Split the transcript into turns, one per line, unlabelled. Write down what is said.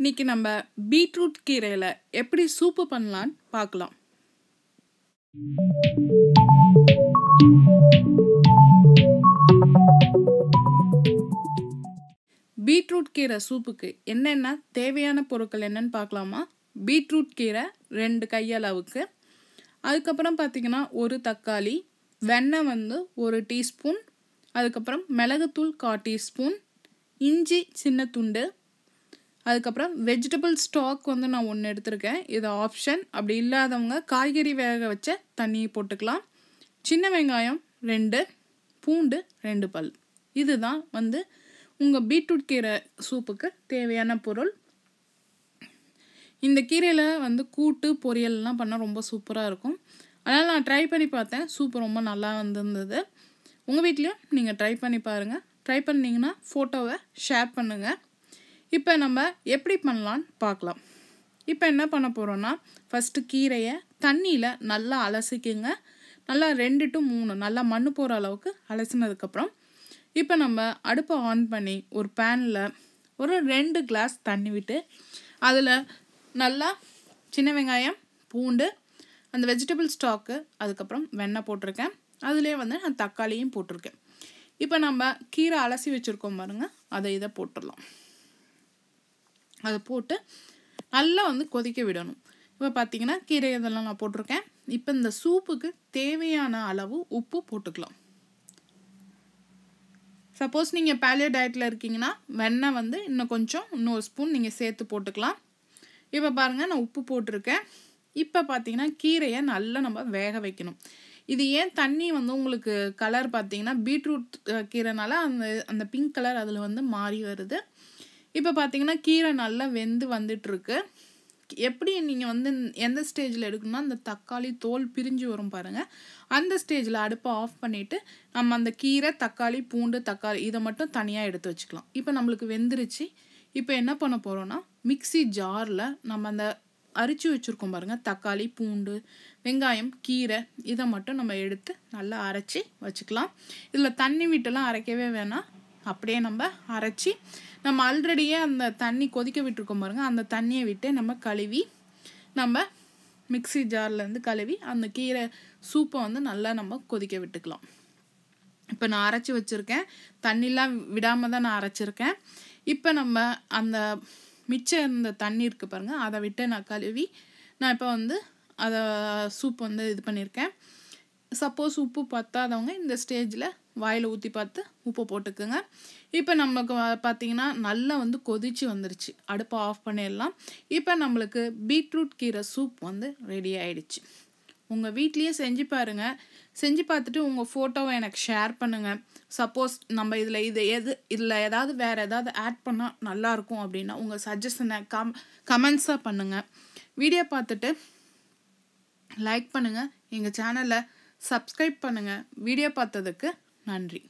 இன்னைக்கு நம்ம பீட்ரூட் கீரையில் எப்படி சூப்பு பண்ணலான்னு பார்க்கலாம் பீட்ரூட் கீரை சூப்புக்கு என்னென்ன தேவையான பொருட்கள் என்னன்னு பார்க்கலாமா பீட்ரூட் கீரை ரெண்டு கையளவுக்கு அதுக்கப்புறம் பார்த்தீங்கன்னா ஒரு தக்காளி வெண்ணெய் வந்து ஒரு டீஸ்பூன் அதுக்கப்புறம் மிளகுத்தூள் கா டீஸ்பூன் இஞ்சி சின்ன துண்டு அதுக்கப்புறம் வெஜிடபிள் ஸ்டாக் வந்து நான் ஒன்று எடுத்திருக்கேன் இது ஆப்ஷன் அப்படி இல்லாதவங்க காய்கறி வேக வச்ச தண்ணியை போட்டுக்கலாம் சின்ன வெங்காயம் ரெண்டு பூண்டு ரெண்டு பல் இதுதான் வந்து உங்கள் பீட்ரூட் கீரை சூப்புக்கு தேவையான பொருள் இந்த கீரையில் வந்து கூட்டு பொரியல்லாம் பண்ணால் ரொம்ப சூப்பராக இருக்கும் அதனால் நான் ட்ரை பண்ணி பார்த்தேன் சூப்பு ரொம்ப நல்லா வந்திருந்தது உங்கள் வீட்லேயும் நீங்கள் ட்ரை பண்ணி பாருங்கள் ட்ரை பண்ணிங்கன்னா ஃபோட்டோவை ஷேர் பண்ணுங்கள் இப்போ நம்ம எப்படி பண்ணலான்னு பார்க்கலாம் இப்போ என்ன பண்ண போகிறோன்னா ஃபஸ்ட்டு கீரையை தண்ணியில் நல்லா அலசிக்குங்க நல்லா ரெண்டு டு மூணு நல்லா மண் போகிற அளவுக்கு அலசினதுக்கப்புறம் இப்போ நம்ம அடுப்பை ஆன் பண்ணி ஒரு பேனில் ஒரு ரெண்டு கிளாஸ் தண்ணி விட்டு அதில் நல்லா சின்ன வெங்காயம் பூண்டு அந்த வெஜிடபிள் ஸ்டாக்கு அதுக்கப்புறம் வெண்ணெய் போட்டிருக்கேன் அதுலேயே வந்து நான் தக்காளியும் போட்டிருக்கேன் இப்போ நம்ம கீரை அலசி வச்சுருக்கோம் பாருங்கள் அதை இதை போட்டுடலாம் அதை போட்டு நல்லா வந்து கொதிக்க விடணும் இப்போ பார்த்தீங்கன்னா கீரை இதெல்லாம் நான் போட்டிருக்கேன் இப்போ இந்த சூப்புக்கு தேவையான அளவு உப்பு போட்டுக்கலாம் சப்போஸ் நீங்கள் பேலியோ டயட்டில் இருக்கீங்கன்னா வெண்ணெய் வந்து இன்னும் கொஞ்சம் இன்னொரு ஸ்பூன் நீங்கள் சேர்த்து போட்டுக்கலாம் இப்போ பாருங்கள் நான் உப்பு போட்டிருக்கேன் இப்போ பார்த்தீங்கன்னா கீரையை நல்லா நம்ம வேக வைக்கணும் இது ஏன் தண்ணி வந்து உங்களுக்கு கலர் பார்த்தீங்கன்னா பீட்ரூட் கீரைனால அந்த அந்த பிங்க் கலர் அதில் வந்து மாறி வருது இப்போ பார்த்தீங்கன்னா கீரை நல்லா வெந்து வந்துட்டுருக்கு எப்படி நீங்கள் வந்து எந்த ஸ்டேஜில் எடுக்கணும்னா அந்த தக்காளி தோல் பிரிஞ்சு வரும் பாருங்கள் அந்த ஸ்டேஜில் அடுப்பை ஆஃப் பண்ணிவிட்டு நம்ம அந்த கீரை தக்காளி பூண்டு தக்காளி இதை மட்டும் தனியாக எடுத்து வச்சுக்கலாம் இப்போ நம்மளுக்கு வெந்துருச்சு இப்போ என்ன பண்ண போகிறோன்னா மிக்சி ஜாரில் நம்ம அந்த அரிச்சு வச்சுருக்கோம் பாருங்கள் தக்காளி பூண்டு வெங்காயம் கீரை இதை மட்டும் நம்ம எடுத்து நல்லா அரைச்சி வச்சுக்கலாம் இதில் தண்ணி விட்டெல்லாம் அரைக்கவே வேணாம் அப்படியே நம்ம அரைச்சி நம்ம ஆல்ரெடியே அந்த தண்ணி கொதிக்க விட்டுருக்கோம் பாருங்கள் அந்த தண்ணியை விட்டு நம்ம கழுவி நம்ம மிக்சி ஜார்லேருந்து கழுவி அந்த கீரை சூப்பை வந்து நல்லா நம்ம கொதிக்க விட்டுக்கலாம் இப்போ நான் அரைச்சி வச்சுருக்கேன் தண்ணிலாம் விடாமல் தான் நான் அரைச்சிருக்கேன் இப்போ நம்ம அந்த மிச்சம் இருந்த தண்ணி இருக்குது பாருங்கள் அதை விட்டு நான் கழுவி நான் இப்போ வந்து அதை சூப் வந்து இது பண்ணியிருக்கேன் சப்போஸ் உப்பு பத்தாதவங்க இந்த ஸ்டேஜில் வாயில் ஊற்றி பார்த்து உப்பு போட்டுக்கோங்க இப்போ நமக்கு பார்த்திங்கன்னா நல்லா வந்து கொதிச்சு வந்துருச்சு அடுப்பை ஆஃப் பண்ணிடலாம் இப்போ நம்மளுக்கு பீட்ரூட் கீரை சூப் வந்து ரெடி ஆகிடுச்சு உங்கள் வீட்லேயே செஞ்சு பாருங்கள் செஞ்சு பார்த்துட்டு உங்கள் ஃபோட்டோவை எனக்கு ஷேர் பண்ணுங்கள் சப்போஸ் நம்ம இதில் இது எது இதில் ஏதாவது வேறு ஏதாவது ஆட் பண்ணால் நல்லாயிருக்கும் அப்படின்னா உங்கள் சஜஷனை கம் கமெண்ட்ஸாக பண்ணுங்கள் வீடியோ பார்த்துட்டு லைக் பண்ணுங்கள் எங்கள் சேனலை சப்ஸ்கிரைப் பண்ணுங்கள் வீடியோ பார்த்ததுக்கு நன்றி